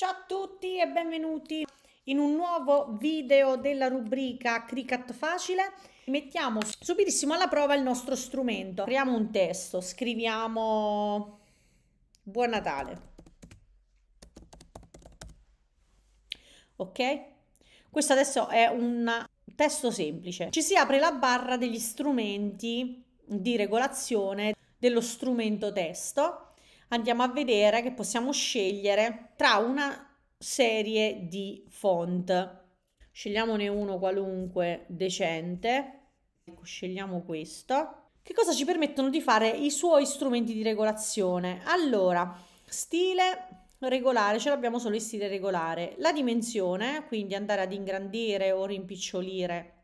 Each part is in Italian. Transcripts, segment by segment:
Ciao a tutti e benvenuti in un nuovo video della rubrica Cricut Facile. Mettiamo subitissimo alla prova il nostro strumento. Apriamo un testo, scriviamo Buon Natale. Ok? Questo adesso è un testo semplice. Ci si apre la barra degli strumenti di regolazione dello strumento testo andiamo a vedere che possiamo scegliere tra una serie di font. Scegliamone uno qualunque decente. Ecco, scegliamo questo. Che cosa ci permettono di fare i suoi strumenti di regolazione? Allora, stile regolare, ce l'abbiamo solo in stile regolare. La dimensione, quindi andare ad ingrandire o rimpicciolire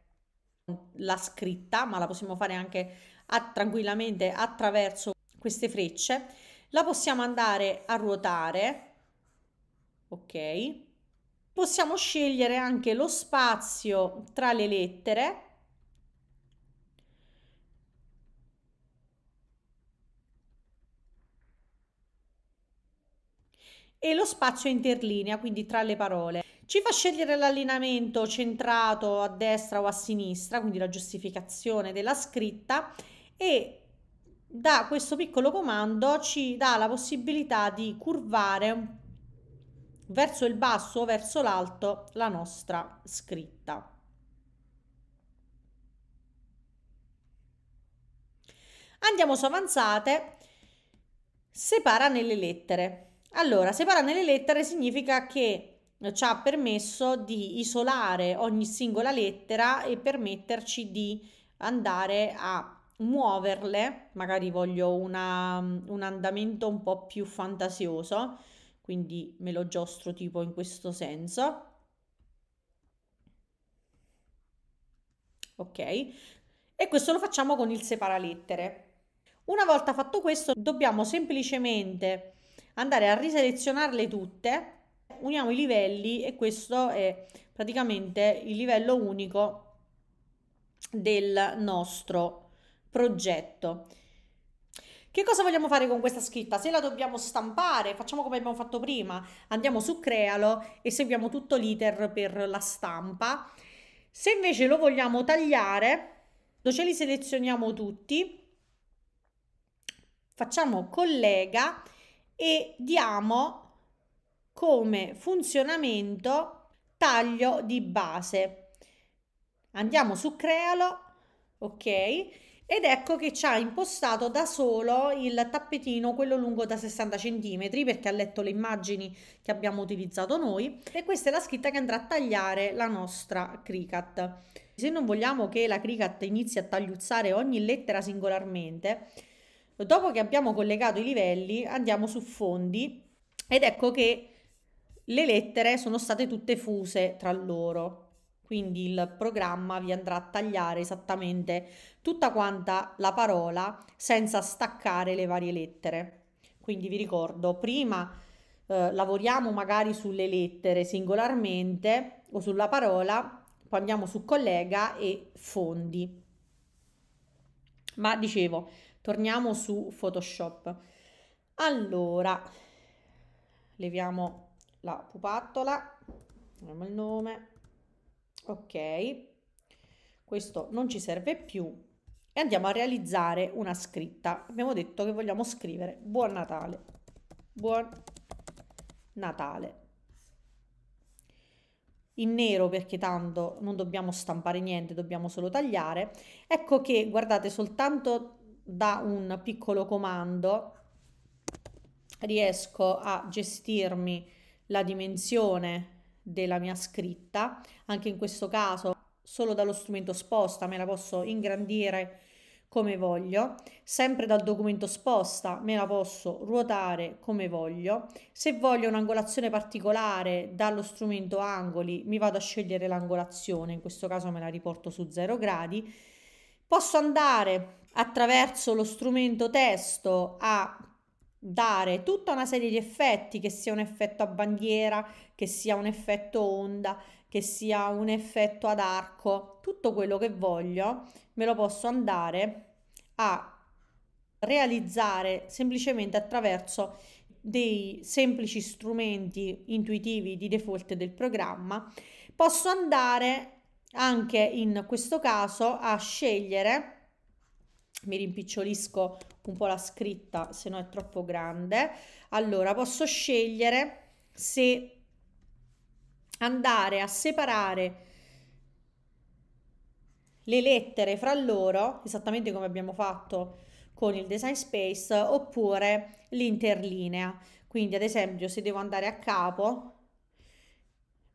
la scritta, ma la possiamo fare anche a, tranquillamente attraverso queste frecce la possiamo andare a ruotare, ok? Possiamo scegliere anche lo spazio tra le lettere e lo spazio interlinea, quindi tra le parole. Ci fa scegliere l'allineamento centrato a destra o a sinistra, quindi la giustificazione della scritta e da questo piccolo comando ci dà la possibilità di curvare verso il basso o verso l'alto la nostra scritta. Andiamo su avanzate, separa nelle lettere. Allora, separa nelle lettere significa che ci ha permesso di isolare ogni singola lettera e permetterci di andare a muoverle, magari voglio una, un andamento un po' più fantasioso, quindi me lo giostro tipo in questo senso. Ok, e questo lo facciamo con il separalettere. Una volta fatto questo, dobbiamo semplicemente andare a riselezionarle tutte, uniamo i livelli e questo è praticamente il livello unico del nostro progetto. Che cosa vogliamo fare con questa scritta? Se la dobbiamo stampare, facciamo come abbiamo fatto prima, andiamo su Crealo e seguiamo tutto l'iter per la stampa. Se invece lo vogliamo tagliare, lo ce li selezioniamo tutti, facciamo collega e diamo come funzionamento taglio di base. Andiamo su Crealo, ok? Ed ecco che ci ha impostato da solo il tappetino, quello lungo da 60 cm, perché ha letto le immagini che abbiamo utilizzato noi. E questa è la scritta che andrà a tagliare la nostra cricket. Se non vogliamo che la cricket inizi a tagliuzzare ogni lettera singolarmente, dopo che abbiamo collegato i livelli andiamo su fondi ed ecco che le lettere sono state tutte fuse tra loro. Quindi il programma vi andrà a tagliare esattamente tutta quanta la parola senza staccare le varie lettere. Quindi vi ricordo, prima eh, lavoriamo magari sulle lettere singolarmente o sulla parola, poi andiamo su collega e fondi. Ma dicevo, torniamo su Photoshop. Allora, leviamo la pupattola, il nome, ok questo non ci serve più e andiamo a realizzare una scritta abbiamo detto che vogliamo scrivere buon natale buon natale in nero perché tanto non dobbiamo stampare niente dobbiamo solo tagliare ecco che guardate soltanto da un piccolo comando riesco a gestirmi la dimensione della mia scritta, anche in questo caso solo dallo strumento sposta me la posso ingrandire come voglio, sempre dal documento sposta me la posso ruotare come voglio, se voglio un'angolazione particolare dallo strumento angoli mi vado a scegliere l'angolazione, in questo caso me la riporto su 0 gradi, posso andare attraverso lo strumento testo a dare tutta una serie di effetti, che sia un effetto a bandiera, che sia un effetto onda, che sia un effetto ad arco, tutto quello che voglio me lo posso andare a realizzare semplicemente attraverso dei semplici strumenti intuitivi di default del programma. Posso andare anche in questo caso a scegliere mi rimpicciolisco un po' la scritta, se no è troppo grande. Allora, posso scegliere se andare a separare le lettere fra loro, esattamente come abbiamo fatto con il design space, oppure l'interlinea. Quindi, ad esempio, se devo andare a capo,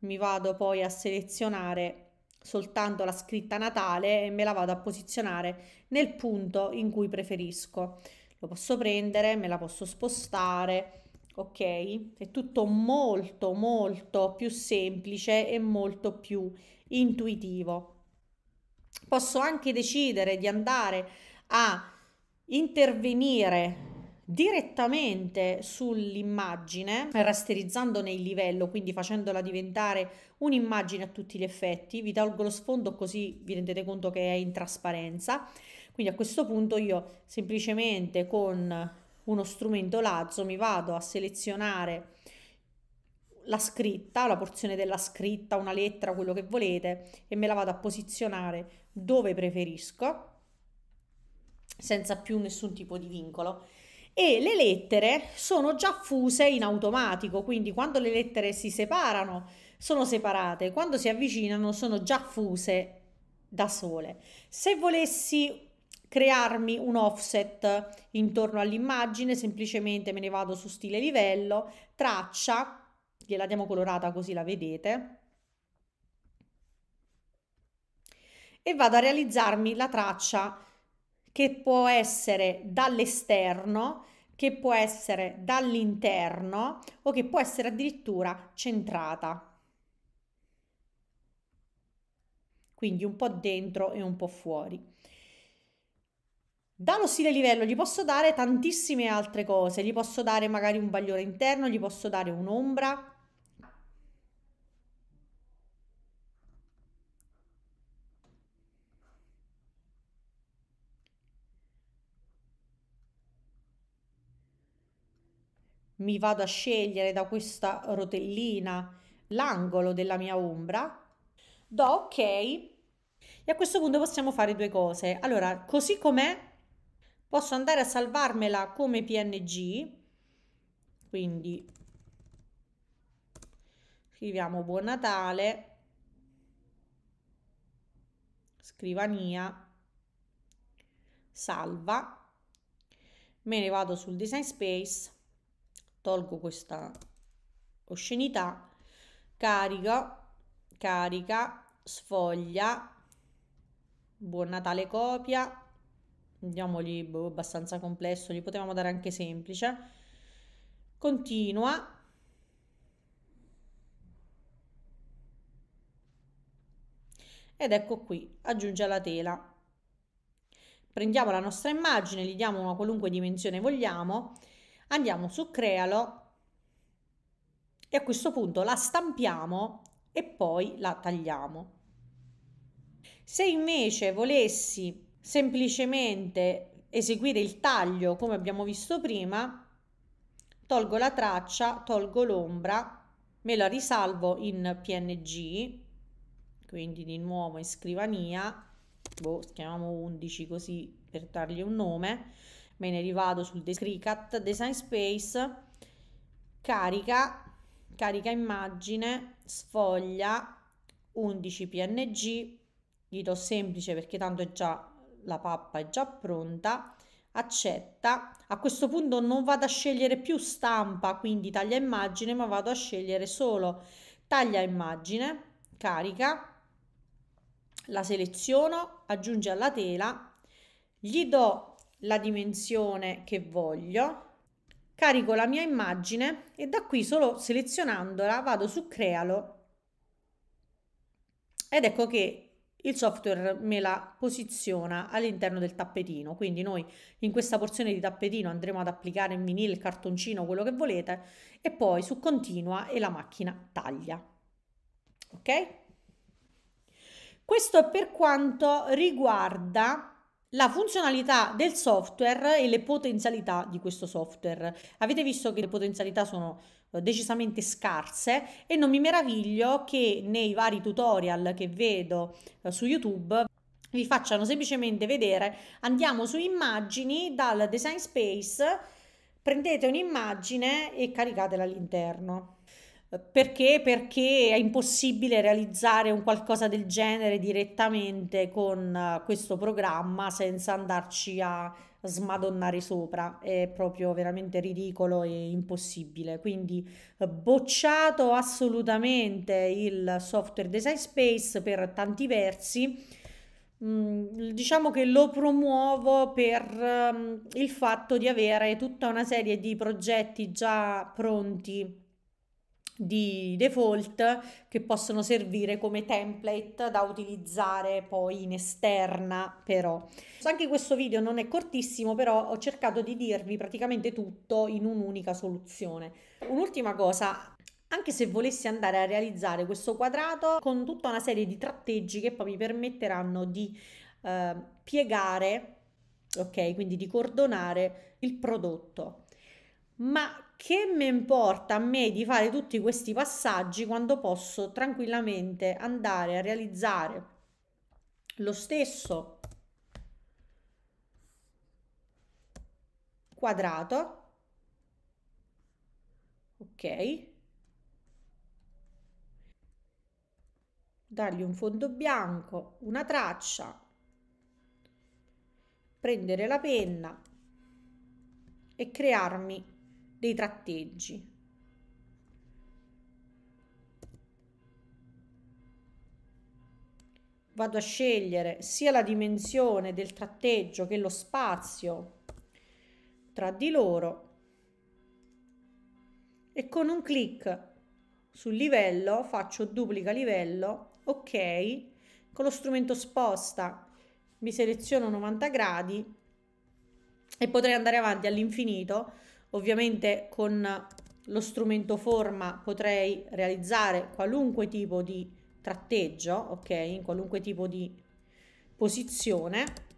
mi vado poi a selezionare soltanto la scritta Natale e me la vado a posizionare nel punto in cui preferisco. Lo posso prendere, me la posso spostare, ok? È tutto molto molto più semplice e molto più intuitivo. Posso anche decidere di andare a intervenire direttamente sull'immagine, rasterizzandone il livello, quindi facendola diventare un'immagine a tutti gli effetti. Vi tolgo lo sfondo così vi rendete conto che è in trasparenza. Quindi a questo punto io semplicemente con uno strumento lazzo mi vado a selezionare la scritta, la porzione della scritta, una lettera, quello che volete e me la vado a posizionare dove preferisco senza più nessun tipo di vincolo e le lettere sono già fuse in automatico, quindi quando le lettere si separano sono separate, quando si avvicinano sono già fuse da sole. Se volessi crearmi un offset intorno all'immagine, semplicemente me ne vado su stile livello, traccia, gliela diamo colorata così la vedete, e vado a realizzarmi la traccia che può essere dall'esterno, che può essere dall'interno o che può essere addirittura centrata. Quindi un po' dentro e un po' fuori. Dallo stile livello gli posso dare tantissime altre cose, gli posso dare magari un bagliore interno, gli posso dare un'ombra, mi vado a scegliere da questa rotellina l'angolo della mia ombra, do ok e a questo punto possiamo fare due cose. Allora, così com'è posso andare a salvarmela come png, quindi scriviamo buon Natale, scrivania, salva, me ne vado sul design space tolgo questa oscenità, carico, carica, sfoglia, buon Natale copia, andiamoli boh, abbastanza complesso, gli potevamo dare anche semplice, continua, ed ecco qui, aggiunge la tela. Prendiamo la nostra immagine, gli diamo una qualunque dimensione vogliamo andiamo su crealo e a questo punto la stampiamo e poi la tagliamo se invece volessi semplicemente eseguire il taglio come abbiamo visto prima tolgo la traccia tolgo l'ombra me la risalvo in png quindi di nuovo in scrivania boh, chiamiamo 11 così per dargli un nome me ne rivado sul Descricat, Design Space, carica, carica immagine, sfoglia, 11 png, gli do semplice perché tanto è già la pappa è già pronta, accetta. A questo punto non vado a scegliere più stampa, quindi taglia immagine, ma vado a scegliere solo taglia immagine, carica, la seleziono, aggiunge alla tela, gli do la dimensione che voglio, carico la mia immagine e da qui solo selezionandola vado su crealo ed ecco che il software me la posiziona all'interno del tappetino. Quindi noi in questa porzione di tappetino andremo ad applicare in vinile, il cartoncino, quello che volete e poi su continua e la macchina taglia. Ok? Questo è per quanto riguarda la funzionalità del software e le potenzialità di questo software. Avete visto che le potenzialità sono eh, decisamente scarse e non mi meraviglio che nei vari tutorial che vedo eh, su YouTube vi facciano semplicemente vedere andiamo su immagini dal design space prendete un'immagine e caricatela all'interno perché? Perché è impossibile realizzare un qualcosa del genere direttamente con eh, questo programma senza andarci a smadonnare sopra. È proprio veramente ridicolo e impossibile. Quindi eh, bocciato assolutamente il software Design Space per tanti versi mm, diciamo che lo promuovo per ehm, il fatto di avere tutta una serie di progetti già pronti di default che possono servire come template da utilizzare poi in esterna però anche questo video non è cortissimo però ho cercato di dirvi praticamente tutto in un'unica soluzione un'ultima cosa anche se volessi andare a realizzare questo quadrato con tutta una serie di tratteggi che poi mi permetteranno di eh, piegare ok quindi di cordonare il prodotto ma che mi importa a me di fare tutti questi passaggi quando posso tranquillamente andare a realizzare lo stesso quadrato ok dargli un fondo bianco una traccia prendere la penna e crearmi dei tratteggi. Vado a scegliere sia la dimensione del tratteggio che lo spazio tra di loro e con un clic sul livello faccio duplica livello, ok, con lo strumento sposta mi seleziono 90 gradi e potrei andare avanti all'infinito Ovviamente con lo strumento forma potrei realizzare qualunque tipo di tratteggio, ok, in qualunque tipo di posizione.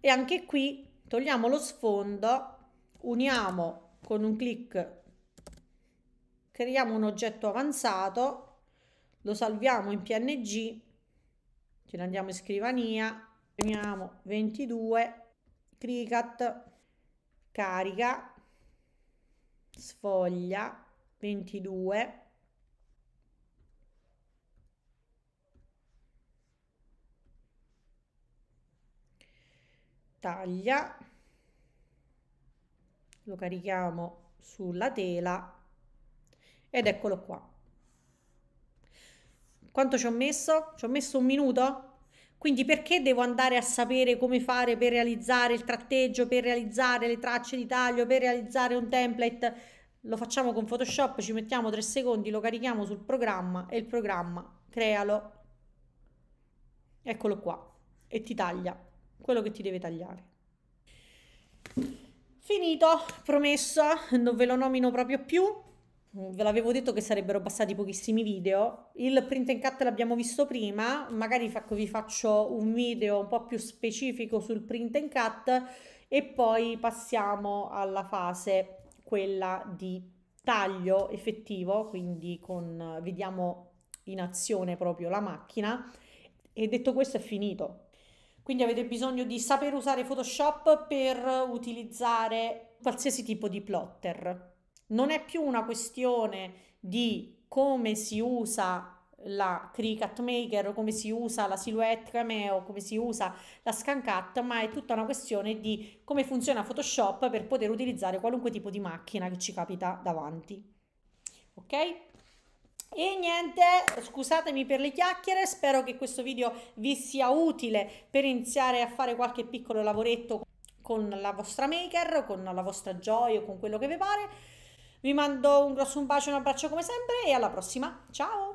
E anche qui togliamo lo sfondo, uniamo con un clic, creiamo un oggetto avanzato, lo salviamo in PNG ce ne andiamo in scrivania, premiamo 22, cricket, carica, sfoglia, 22, taglia, lo carichiamo sulla tela ed eccolo qua. Quanto ci ho messo? Ci ho messo un minuto? Quindi perché devo andare a sapere come fare per realizzare il tratteggio, per realizzare le tracce di taglio, per realizzare un template? Lo facciamo con Photoshop, ci mettiamo tre secondi, lo carichiamo sul programma e il programma crealo. Eccolo qua e ti taglia quello che ti deve tagliare. Finito, promesso, non ve lo nomino proprio più. Mm, ve l'avevo detto che sarebbero bastati pochissimi video. Il print and cut l'abbiamo visto prima, magari vi faccio un video un po' più specifico sul print and cut e poi passiamo alla fase quella di taglio effettivo, quindi con vediamo in azione proprio la macchina e detto questo è finito. Quindi avete bisogno di saper usare Photoshop per utilizzare qualsiasi tipo di plotter non è più una questione di come si usa la cricut maker, come si usa la silhouette cameo, come si usa la scan cut, ma è tutta una questione di come funziona Photoshop per poter utilizzare qualunque tipo di macchina che ci capita davanti. Ok? E niente, scusatemi per le chiacchiere, spero che questo video vi sia utile per iniziare a fare qualche piccolo lavoretto con la vostra maker, con la vostra joy o con quello che vi pare. Vi mando un grosso un bacio, un abbraccio come sempre e alla prossima. Ciao!